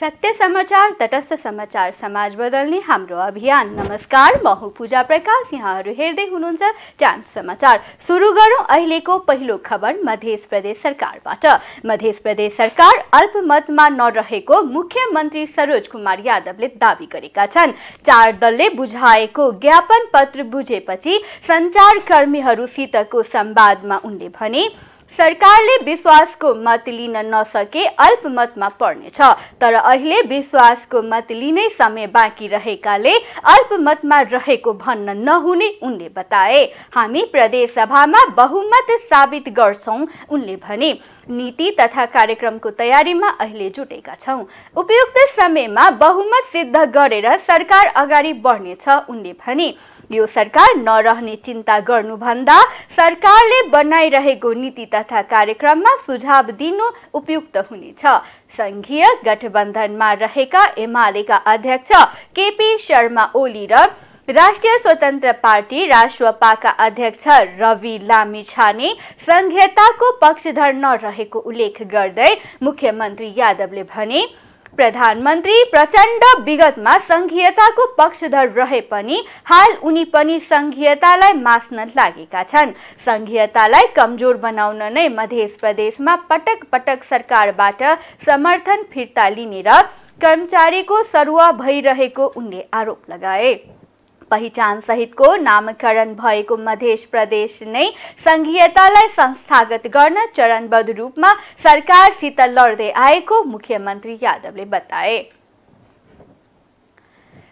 सत्य समाचार तटस्थ समाचार समाज बदल्ने हाम्रो अभियान नमस्कार म पूजा प्रकाश यहाँहरू हेर्दै हुनुहुन्छ टाइम्स समाचार सुरु गरौँ अहिलेको पहिलो खबर मध्य प्रदेश सरकारबाट मध्य प्रदेश सरकार अल्पमतमा नरहेको मुख्यमन्त्री सरोज कुमार यादवले दावी गरेका छन् चार दलले बुझाएको ज्ञापन पत्र बुझेपछि सञ्चारकर्मीहरूसितको संवादमा उनले भने सरकारले विश्वासको मत लिन नसके अल्पमतमा पर्नेछ तर अहिले विश्वासको मत लिने समय बाँकी रहेकाले अल्पमतमा रहेको भन्न नहुने उनले बताए हामी प्रदेश सभामा बहुमत साबित गर्छौँ उनले भने नीति तथा कार्यक्रमको तयारीमा अहिले जुटेका छौँ उपयुक्त समयमा बहुमत सिद्ध गरेर सरकार अगाडि बढ्नेछ उनले भने यो सरकार नरहने चिन्ता गर्नुभन्दा सरकारले बनाइरहेको नीति तथा कार्यक्रममा सुझाव दिनु उपयुक्त हुनेछ सङ्घीय गठबन्धनमा रहेका एमालेका अध्यक्ष केपी शर्मा ओली र राष्ट्रिय स्वतन्त्र पार्टी राष्ट्रपाका अध्यक्ष रवि लामिछाने संघीयताको पक्षधर नरहेको उल्लेख गर्दै मुख्यमन्त्री यादवले भने प्रधानमन्त्री प्रचण्ड विगतमा सङ्घीयताको पक्षधर रहे पनि हाल उनी पनि सङ्घीयतालाई मास्न लागेका छन् सङ्घीयतालाई कमजोर बनाउन नै मध्य प्रदेशमा पटक पटक सरकारबाट समर्थन फिर्ता लिने र कर्मचारीको सरुवा भइरहेको उनले आरोप लगाए पहिचान सहितको नामकरण भएको मध्य प्रदेश नै संघीयतालाई संस्थागत गर्न चरणबद्ध रूपमा सरकारसित लड्दै आएको मुख्यमन्त्री यादवले बताए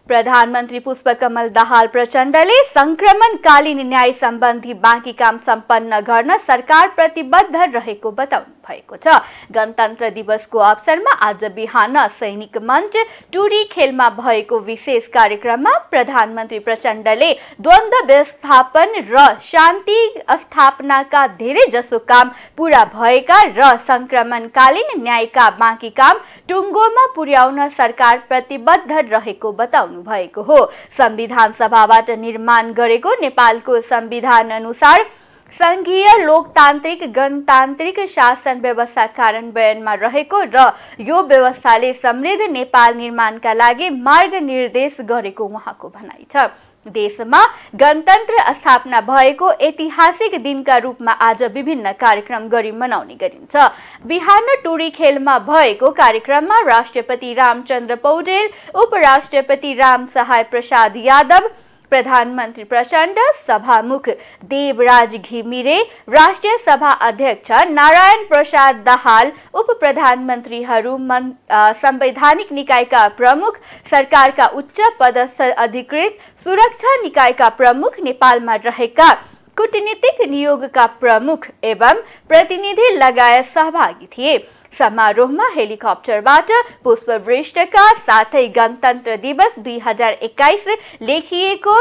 प्रधानमन्त्री पुष्पकमल दाहाल प्रचण्डले संक्रमणकालीन न्याय सम्बन्धी बाँकी काम सम्पन्न गर्न सरकार प्रतिबद्ध रहेको बताउनु भएको छ गणतन्त्र दिवसको अवसरमा आज बिहान सैनिक मञ्च टुरी खेलमा भएको विशेष कार्यक्रममा प्रधानमन्त्री प्रचण्डले द्वन्द्व व्यवस्थापन र शान्ति स्थापनाका धेरै जसो काम पुरा भएका र संक्रमणकालीन न्यायका बाँकी काम टुङ्गोमा पुर्याउन सरकार प्रतिबद्ध रहेको बताउनु भएको हो संविधान सभाबाट निर्माण गरेको नेपालको संविधान अनुसार सङ्घीय लोकतान्त्रिक गणतान्त्रिक शासन व्यवस्था कार्यान्वयनमा रहेको र यो व्यवस्थाले समृद्ध नेपाल निर्माणका लागि मार्ग निर्देश गरेको उहाँको भनाइ छ देशमा गणतन्त्र स्थापना भएको ऐतिहासिक दिनका रूपमा आज विभिन्न कार्यक्रम गरी मनाउने गरिन्छ बिहान टोरी खेलमा भएको कार्यक्रममा राष्ट्रपति रामचन्द्र पौडेल उपराष्ट्रपति राम सहाय प्रसाद यादव प्रधानमंत्री प्रचंड सभामुख देवराज घिमिरे राष्ट्रीय सभा अध्यक्ष नारायण प्रसाद दहाल उप प्रधानमंत्री संवैधानिक का प्रमुख सरकार का उच्च पदस्थ अधिकृत सुरक्षा निकायका प्रमुख नेपालमा रहेका कूटनीतिक नियोगका प्रमुख एवं प्रतिनिधि लगायत सहभागी थिए समारोहमा हेलिकप्टरबाट पुष्पवृष्टका साथै गणतन्त्र दिवस दुई हजार एक्काइस लेखिएको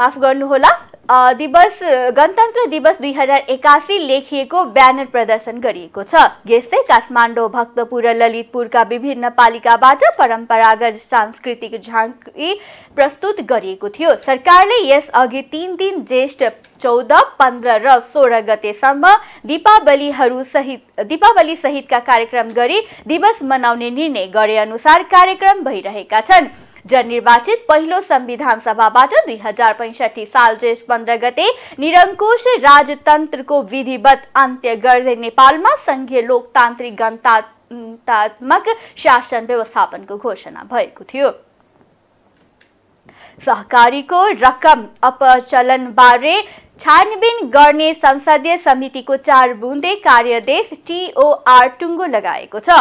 माफ गर्नुहोला दिवस गणतन्त्र दिवस दुई हजार एकासी लेखिएको ब्यानर प्रदर्शन गरिएको छ यस्तै काठमाडौँ भक्तपुर र ललितपुरका विभिन्न पालिकाबाट परम्परागत सांस्कृतिक झाँक्री प्रस्तुत गरिएको थियो सरकारले यसअघि तिन दिन ज्येष्ठ चौध पन्ध्र र सोह्र गतेसम्म दिपावलीहरू सहित दिपावली सहितका कार्यक्रम गरी दिवस मनाउने निर्णय गरे अनुसार कार्यक्रम भइरहेका छन् जननिर्वाचित पहिलो संविधान सभाबाट दुई हजार पैँसठी साल जेठ पन्ध्र गते निरङ्कुश राजतन्त्रको विधिवत अन्त्य गर्दै नेपालमा संघीय लोकतान्त्रिक गणतात्मक शासन व्यवस्थापनको घोषणा भएको थियो सहकारीको रकम अपचलन बारे छानबिन गर्ने संसदीय समितिको चार बुन्दे कार्यदेश टिओआर टुङ्गो लगाएको छ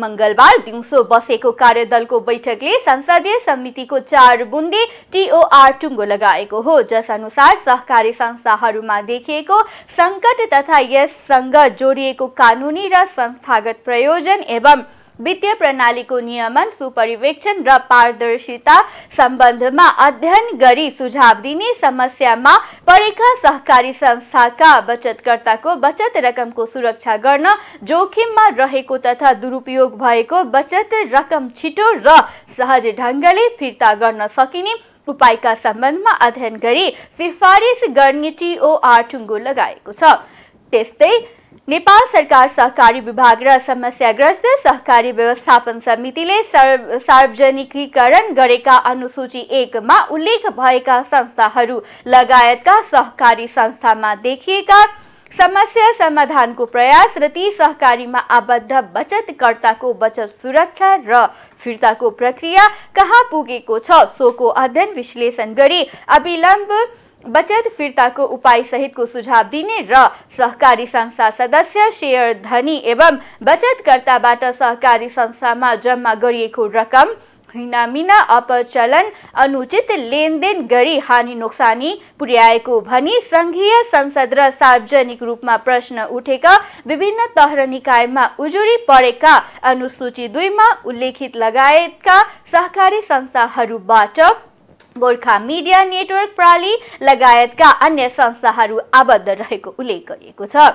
मंगलबार दिउँसो बसेको कार्यदलको बैठकले संसदीय समितिको चार बुन्दी टिओआर टुङ्गो लगाएको हो जसअनुसार सहकारी संस्थाहरूमा देखिएको सङ्कट तथा यससँग जोडिएको कानुनी र संस्थागत प्रयोजन एवं वित्तीय प्रणालीको नियमन सुपरिवेक्षण र पारदर्शिता सम्बन्धमा अध्ययन गरी सुझाव दिने समस्यामा परेका सहकारी संस्थाका बचतकर्ताको बचत रकमको सुरक्षा गर्न जोखिममा रहेको तथा दुरुपयोग भएको बचत रकम छिटो र सहज ढङ्गले फिर्ता गर्न सकिने उपायका सम्बन्धमा अध्ययन गरी सिफारिस गर्ने टिओआर टुङ्गो लगाएको छ त्यस्तै नेपाल सरकार सहकारी विभाग र समस्याग्रस्त सहकारी व्यवस्थापन समितिले सार्वजनिकीकरण गरेका अनुसूची एकमा उल्लेख भएका संस्थाहरू लगायतका सहकारी संस्थामा देखिएका समस्या समाधानको प्रयास र ती सहकारीमा आबद्ध बचतकर्ताको बचत सुरक्षा र फिर्ताको प्रक्रिया कहाँ पुगेको छ सोको अध्ययन विश्लेषण गरी अविलम्ब बचत फिर्ताको उपाय सहितको सुझाव दिने र सहकारी संस्था सदस्य शेयर धनी एवं बचतकर्ताबाट सहकारी संस्थामा जम्मा गरिएको रकम हिनामिना अपचलन अनुचित लेनदेन गरी हानि नोक्सानी पुर्याएको भनी सङ्घीय संसद र सार्वजनिक रूपमा प्रश्न उठेका विभिन्न तह निकायमा उजुरी परेका अनुसूची दुईमा उल्लेखित लगायतका सहकारी संस्थाहरूबाट गोर्खा मिडिया नेटवर्क प्रणाली लगायतका अन्य संस्थाहरू आबद्ध रहेको उल्लेख गरिएको छ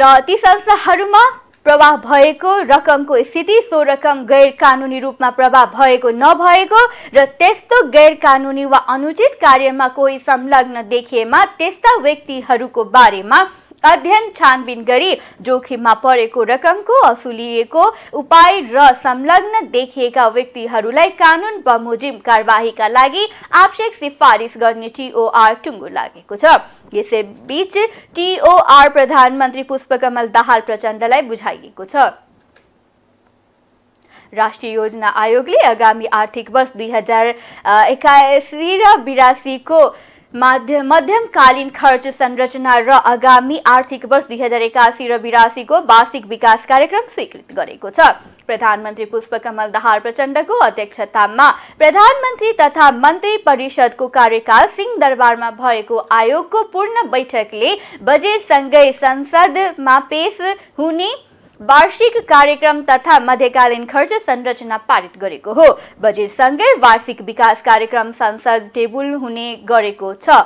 र ती संस्थाहरूमा प्रवाह भएको रकमको स्थिति सो रकम गैर कानुनी रूपमा प्रवाह भएको नभएको र त्यस्तो गैर कानुनी वा अनुचित कार्यमा कोही संलग्न देखिएमा त्यस्ता व्यक्तिहरूको बारेमा अध्ययन छानबिन गरी जोखिममा परेको रकमको असुलिएको उपाय र संलग्न देखिएका व्यक्तिहरूलाई कानुन बमोजिम कारवाहीका लागि आवश्यक सिफारिस गर्ने टिओआर टुङ्गो लागेको छ यसैबीच टिओआर प्रधानमन्त्री पुष्पकमल दाहाल प्रचण्डलाई बुझाइएको छ राष्ट्रिय योजना आयोगले आगामी आर्थिक वर्ष दुई हजार एक्कासी र बिरासीको मध्यमकालीन खर्च संरचना र आगामी आर्थिक वर्ष दुई हजार एकासी र बिरासीको वार्षिक विकास कार्यक्रम स्वीकृत गरेको छ प्रधानमन्त्री पुष्पकमल दाहाल प्रचण्डको अध्यक्षतामा प्रधानमन्त्री तथा मन्त्री परिषदको कार्यकाल सिंह दरबारमा भएको आयोगको पूर्ण बैठकले बजेटसँगै संसदमा पेश हुने वार्षिक कार्यक्रम तथा मध्यकालीन खर्च संरचना पारित गरेको हो बजेटसँगै वार्षिक विकास कार्यक्रम संसद टेबुल हुने गरेको छ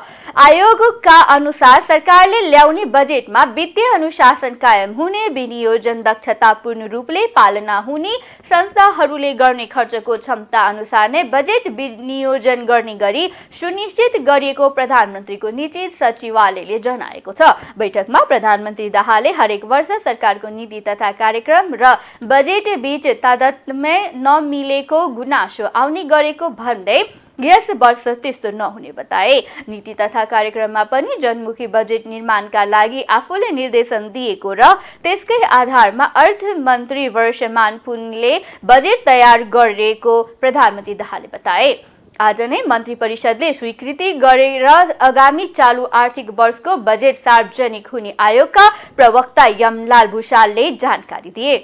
आयोगका अनुसार सरकारले ल्याउने बजेटमा वित्तीय अनुशासन कायम हुने विनियोजन दक्षतापूर्ण रूपले पालना हुने संस्थाहरूले गर्ने खर्चको क्षमता अनुसार नै बजेट विनियोजन गर्ने गरी सुनिश्चित गरिएको प्रधानमन्त्रीको निजी सचिवालयले जनाएको छ बैठकमा प्रधानमन्त्री दाहालले हरेक वर्ष सरकारको नीति तथा तथा कार्यक्रम र बजेट बीच तादात्म्य नमिलेको गुनासो आउने गरेको भन्दै यस वर्ष त्यस्तो नहुने बताए नीति तथा कार्यक्रममा पनि जनमुखी बजेट निर्माणका लागि आफूले निर्देशन दिएको र त्यसकै आधारमा अर्थमन्त्री वर्षमान पुनले बजेट तयार गरेको प्रधानमन्त्री दाहालले बताए आज नै मन्त्री परिषदले स्वीकृति गरेर आगामी चालु आर्थिक वर्षको बजेट सार्वजनिक हुने आयोगका प्रवक्ता यमलाल भूषालले जानकारी दिए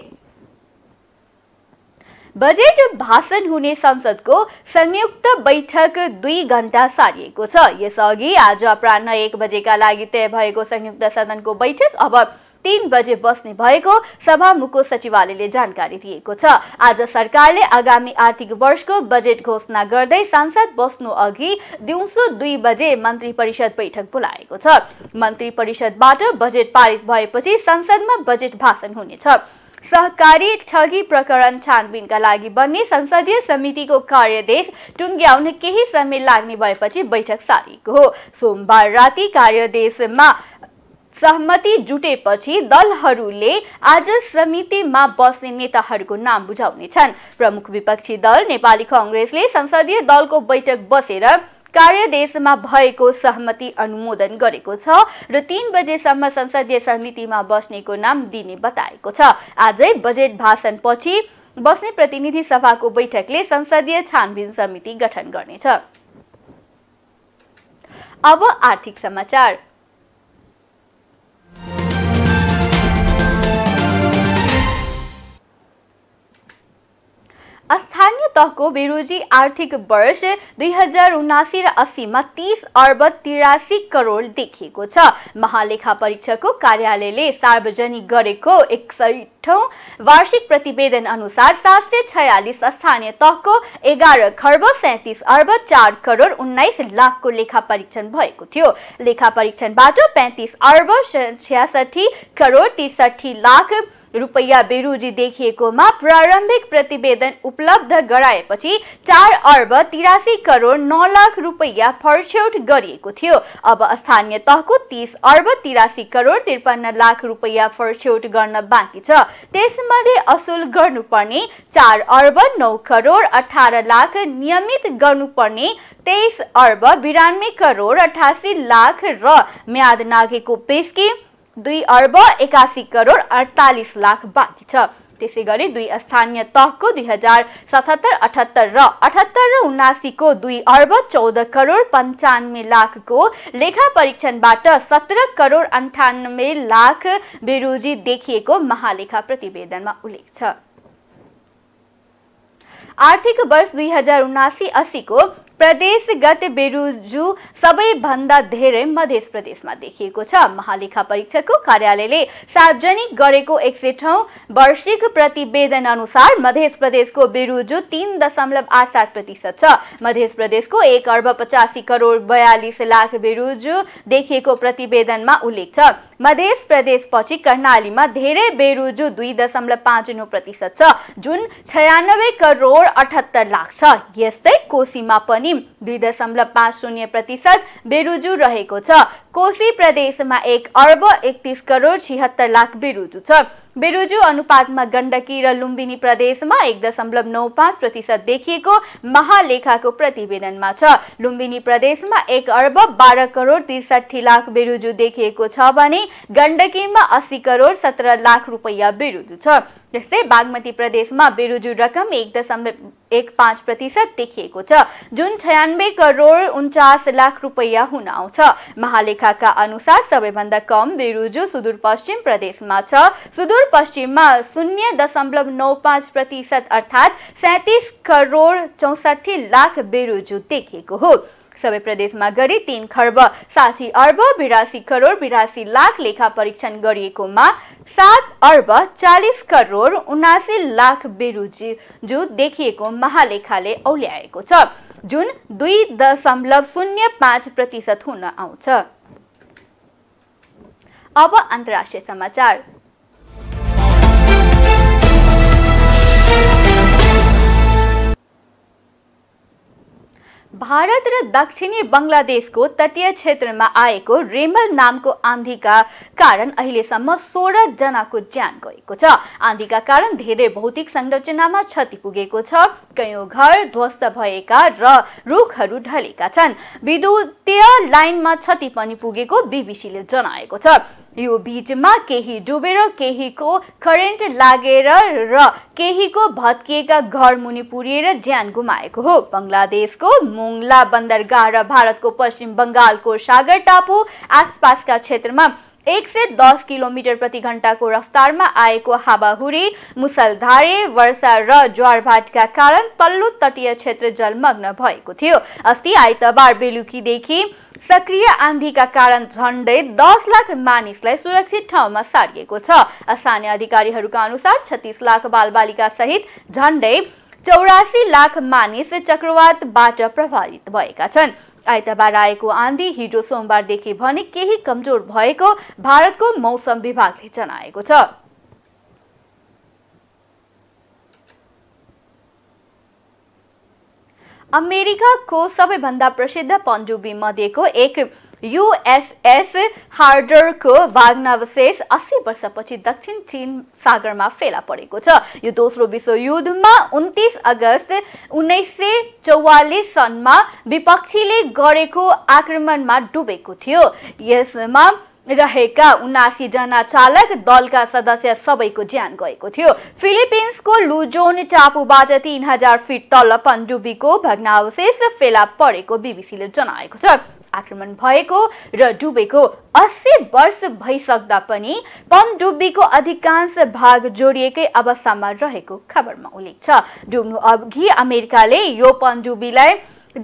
बजेट भाषण हुने संसदको संयुक्त बैठक दुई घण्टा सारिएको छ यसअघि आज अपराह एक बजेका लागि तय भएको संयुक्त सदनको बैठक अब तीन बजे बस्ने भएको सभामुखको सचिवालयले जानकारी दिएको छ आज सरकारले आगामी आर्थिक वर्षको बजेट घोषणा गर्दै सांसद बस्नु अघि दिउँसो दुई बजे मन्त्री परिषद बैठक बोलाएको छ मन्त्री परिषदबाट बजेट पारित भएपछि संसदमा बजेट भाषण हुनेछ सहकारी ठगी प्रकरण छानबिनका लागि बन्ने संसदीय समितिको कार्यदेश टुङ्ग्याउन केही समय लाग्ने भएपछि बैठक सारिएको हो सोमबार राति कार्यदेशमा सहमति जुटेपछि दलहरूले आज समितिमा बस्ने नेताहरूको नाम बुझाउनेछन् प्रमुख विपक्षी दल नेपाली कङ्ग्रेसले संसदीय दलको बैठक बसेर कार्यदेशमा भएको सहमति अनुमोदन गरेको छ र तीन बजेसम्म संसदीय समितिमा बस्नेको नाम दिने बताएको छ आजै बजेट भाषणपछि बस्ने प्रतिनिधि सभाको बैठकले संसदीय छानबिन समिति गठन गर्नेछ अब आर्थिक समाचार स्थानीय तहको बेरोजी आर्थिक वर्ष दुई हजार उनासी र अस्सीमा तिस अर्ब तिरासी करोड देखिएको छ महालेखा परीक्षकको कार्यालयले सार्वजनिक गरेको एकसठौँ वार्षिक प्रतिवेदन अनुसार सात सय छयालिस स्थानीय तहको एघार खर्ब सैतिस अर्ब चार करोड उन्नाइस लाखको लेखा परीक्षण भएको थियो लेखा परीक्षणबाट पैँतिस अर्ब छ्यासठी करोड त्रिसठी लाख रुपैयाँ बेरुजी देखिएकोमा प्रारम्भिक प्रतिवेदन उपलब्ध गराएपछि चार अर्ब तिरासी करोड नौ लाख रुपैयाँ फर्छौट गरिएको थियो अब स्थानीय तहको तिस अर्ब तिरासी करोड त्रिपन्न लाख रुपैयाँ फर्छौट गर्न बाँकी छ त्यसमध्ये असुल गर्नुपर्ने चार अर्ब नौ करोड अठार लाख नियमित गर्नुपर्ने तेइस अर्ब बिरानब्बे करोड अठासी लाख र म्याद नागेको पेस्किम दुई अर्ब एकासी करोड अडतालिस लाख बाँकी छ त्यसै गरी दुई स्थानीय तहको दुई हजार सतहत्तर अठहत्तर र अठहत्तर र उनासीको दुई अर्ब चौध करोड पन्चानब्बे लाखको लेखा परीक्षणबाट सत्र करोड अन्ठानब्बे लाख बेरोजी देखिएको महालेखा प्रतिवेदनमा उल्लेख छ आर्थिक वर्ष दुई हजार उनासी असीको प्रदेशगत बेरुजु सबैभन्दा धेरै मध्य प्रदेशमा देखिएको छ महालेखा परीक्षकको कार्यालयले सार्वजनिक गरेको एक सय वार्षिक प्रतिवेदन अनुसार मध्य प्रदेशको बेरुजु तिन दशमलव आठ सात प्रतिशत छ मध्य प्रदेशको एक अर्ब पचासी करोड बयालिस लाख बेरुजु देखिएको प्रतिवेदनमा उल्लेख छ मध्य प्रदेशपछि कर्णालीमा धेरै बेरुजु दुई दशमलव पाँच नौ प्रतिशत छ जुन छयानब्बे करोड अठहत्तर लाख छ यस्तै कोशीमा पनि दुई दशमलव पाँच शून्य प्रतिशत बेरुजु रहेको छ कोशी प्रदेशमा एक अर्ब एकतिस करोड छिहत्तर लाख बेरुजु छ बेरुजु अनुपातमा गण्डकी र लुम्बिनी प्रदेशमा एक दशमलव नौ पाँच प्रतिशत देखिएको महालेखाको प्रतिवेदनमा छ लुम्बिनी प्रदेशमा एक अर्ब बाह्र करोड त्रिसठी लाख बेरुजु देखिएको छ भने गण्डकीमा अस्सी करोड सत्र लाख रुपियाँ बेरुजु छ त्यस्तै बागमती प्रदेशमा बेरुजु रकम एक दशमलव एक पाँच प्रतिशत देखिएको छ जुन छयानब्बे करोड उन्चास लाख रुपियाँ हुन आउँछ महालेखाका अनुसार सबैभन्दा कम बेरुजु सुदूरपश्चिम प्रदेशमा छ सुदूर सुदूरपश्चिममा शून्य दशमलव नौ पाँच प्रतिशत अर्थात् सैतिस करोड चौसठी लाख बेरोजु देखिएको हो सबै प्रदेशमा गरी तिन खर्ब साठी अर्ब बिरासी करोड बिरासी लाख लेखा परीक्षण गरिएकोमा सात अर्ब चालिस करोड उनासी लाख बेरुजी जु देखिएको महालेखाले औल्याएको छ जुन दुई दशमलव शून्य पाँच प्रतिशत हुन आउँछ अब अन्तर्राष्ट्रिय समाचार भारत र दक्षिणी बङ्गलादेशको तटीय क्षेत्रमा आएको रेमल नामको आन्धीका कारण अहिलेसम्म सोह्र जनाको ज्यान गएको छ आन्धीका कारण धेरै भौतिक संरचनामा क्षति पुगेको छ कैयौँ घर ध्वस्त भएका र रुखहरू ढलेका छन् विद्युतीय लाइनमा क्षति पनि पुगेको बिबिसीले जनाएको छ यो बिचमा केही डुबेर केहीको करेन्ट लागेर र केहीको भत्किएका घर मुनि पुर्एर ज्यान गुमाएको हो बङ्गलादेशको मुङ्ला बन्दरगाह र भारतको पश्चिम बङ्गालको सागर टापु आसपासका क्षेत्रमा एक से दस किलोमिटर प्रति घण्टाको रफ्तारमा आएको हावाहुरी मुसलधारे वर्षा र ज्वारभाटका कारण तल्लो तटीय क्षेत्र जलमग्न भएको थियो अस्ति आइतबार बेलुकीदेखि सक्रिय आन्धीका कारण झन्डै दस लाख मानिसलाई सुरक्षित ठाउँमा सारिएको छ स्थानीय अधिकारीहरूका अनुसार छत्तिस लाख बालबालिका सहित झन्डै चौरासी लाख मानिस चक्रवातबाट प्रभावित भएका छन् आइतबार आएको आँधी हिजो सोमबारदेखि भने केही कमजोर भएको भारतको मौसम विभागले जनाएको छ अमेरिकाको सबैभन्दा प्रसिद्ध पनडुब्बी मध्येको एक युएसएस हार्डरको वाग्नावशेष अस्सी वर्षपछि दक्षिण चीन सागरमा फेला परेको छ यो दोस्रो विश्वयुद्धमा उन्तिस अगस्त उन्नाइस सय चौवालिस सनमा विपक्षीले गरेको आक्रमणमा डुबेको थियो यसमा रहेका जना चालक दलका सदस्य सबैको ज्यान गएको थियो फिलिपिन्सको लुजोन टापुबाट तिन हजार फिट तल पनडुबीको भग्नावशेष फेला परेको बिबिसीले जनाएको छ आक्रमण भएको र डुबेको अस्सी वर्ष भइसक्दा पनि पनडुब्बीको अधिकांश भाग जोडिएकै अवस्थामा रहेको खबरमा उल्लेख छ डुब्नु अघि अमेरिकाले यो पनडुब्बीलाई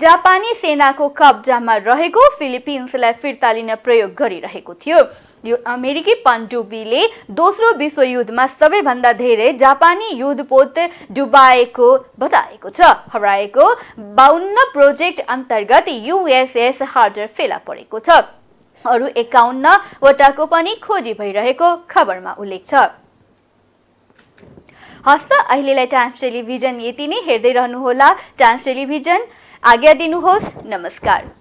जापानी सेनाको कब्जामा रहेको फिलिपिन्सलाई फिर्ता लिन प्रयोग गरिरहेको थियो यो अमेरिकी पनडुब्बीले दोस्रो विश्वयुद्धमा सबैभन्दा धेरै जापानी युद्धपोत डुबाएको बताएको छ हराएको बाहन्न प्रोजेक्ट अन्तर्गत युएसएस हार्डर फेला परेको छ अरू एकाउन्नवटाको पनि खोजी भइरहेको खबरमा उल्लेख छ हस्त अहिलेलाई टाइम्स टेलिभिजन यति नै हेर्दै रहनुहोला टाइम्स टेलिभिजन आज्ञा दिनुहोस् नमस्कार